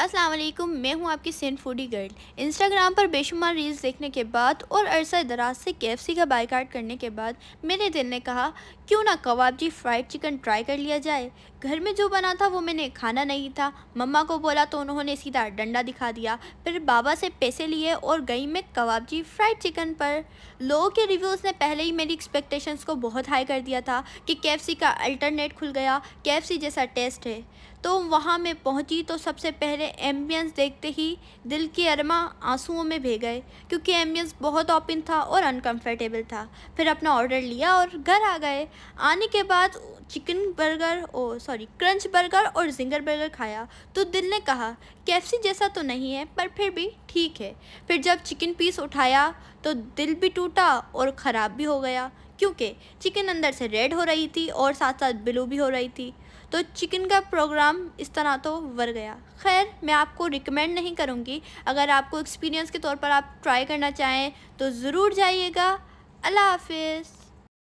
अस्सलाम वालेकुम मैं हूं आपकी सेंट फूडी गर्ल इंस्टाग्राम पर बेशुमार रील्स देखने के बाद और अरसा दराज से के का बाइकाट करने के बाद मेरे दिल ने कहा क्यों ना Kababjees fried chicken try कर लिया जाए घर में जो बना था वो मैंने खाना नहीं था मम्मा को बोला तो उन्होंने सीधा डंडा दिखा दिया फिर बाबा से पैसे लिए और गई मैं कबाबजी फ्राइड चिकन पर लोगों के रिव्यूज़ ने पहले ही मेरी एक्सपेक्टेशंस को बहुत हाई कर दिया था कि के का अल्टरनेट खुल गया के जैसा टेस्ट है तो वहाँ मैं पहुँची तो सबसे पहले एम्बियंस देखते ही दिल की अरमा आंसुओं में भे गए क्योंकि एम्बियंस बहुत ओपन था और अनकम्फर्टेबल था फिर अपना ऑर्डर लिया और घर आ गए आने के बाद chicken burger oh sorry crunch burger और जिंगर बर्गर खाया तो दिल ने कहा कैफसी जैसा तो नहीं है पर फिर भी ठीक है फिर जब चिकन पीस उठाया तो दिल भी टूटा और ख़राब भी हो गया क्योंकि चिकन अंदर से रेड हो रही थी और साथ साथ ब्लू भी हो रही थी तो चिकन का प्रोग्राम इस तरह तो वर गया खैर मैं आपको रिकमेंड नहीं करूँगी अगर आपको एक्सपीरियंस के तौर पर आप ट्राई करना चाहें तो ज़रूर जाइएगा अल्लाह हाफिज़